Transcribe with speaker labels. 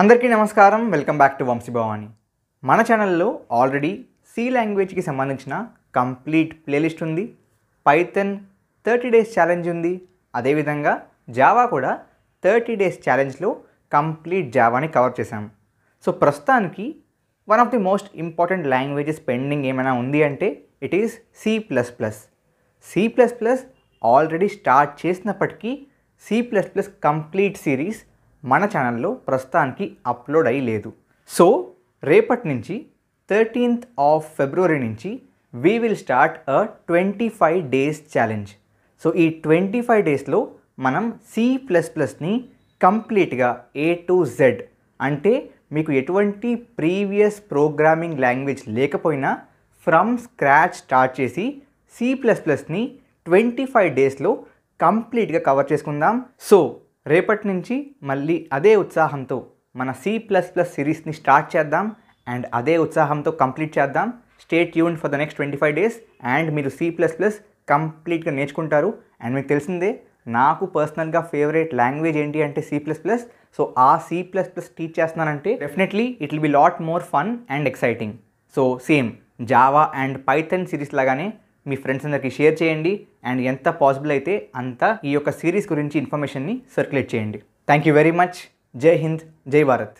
Speaker 1: అందరికీ నమస్కారం welcome back to Vamshi Bhavani మన ఛానల్లో ఆల్రెడీ సి లాంగ్వేజ్కి సంబంధించిన కంప్లీట్ ప్లేలిస్ట్ ఉంది పైథన్ థర్టీ డేస్ ఛాలెంజ్ ఉంది అదేవిధంగా జావా కూడా థర్టీ డేస్ ఛాలెంజ్లో కంప్లీట్ జావాని కవర్ చేశాం సో ప్రస్తుతానికి one of the most important languages pending ఏమైనా ఉంది అంటే it is C plus plus C plus plus already start చేసినప్పటికీ C plus plus complete series మన ఛానల్లో ప్రస్తుతానికి అప్లోడ్ అయ్యి లేదు సో రేపటి నుంచి థర్టీన్త్ ఆఫ్ ఫిబ్రవరి నుంచి we will start a twenty five days challenge so ఈ ట్వంటీ ఫైవ్ డేస్లో మనం సి ప్లస్ ప్లస్ని కంప్లీట్గా ఏ టు జెడ్ అంటే మీకు ఎటువంటి ప్రీవియస్ ప్రోగ్రామింగ్ లాంగ్వేజ్ లేకపోయినా ఫ్రమ్ స్క్రాచ్ స్టార్ట్ చేసి సి ప్లస్ ప్లస్ని ట్వంటీ ఫైవ్ డేస్లో కంప్లీట్గా కవర్ చేసుకుందాం సో రేపటి నుంచి మళ్ళీ అదే ఉత్సాహంతో మన సి ప్లస్ ప్లస్ సిరీస్ని స్టార్ట్ చేద్దాం అండ్ అదే ఉత్సాహంతో కంప్లీట్ చేద్దాం స్టేట్ యూన్ for the next twenty five days and మీరు సి ప్లస్ ప్లస్ కంప్లీట్గా నేర్చుకుంటారు అండ్ మీకు తెలిసిందే నాకు పర్సనల్గా ఫేవరెట్ లాంగ్వేజ్ ఏంటి అంటే సి ప్లస్ ప్లస్ సో ఆ సి ప్లస్ ప్లస్ టీచ్ చేస్తున్నానంటే definitely it will be lot more fun and exciting so same Java and Python series లాగానే మీ ఫ్రెండ్స్ అందరికీ షేర్ చేయండి అండ్ ఎంత పాసిబుల్ అయితే అంత ఈ యొక్క సిరీస్ గురించి ఇన్ఫర్మేషన్ని సర్క్యులేట్ చేయండి థ్యాంక్ యూ వెరీ మచ్ జై హింద్ జై భారత్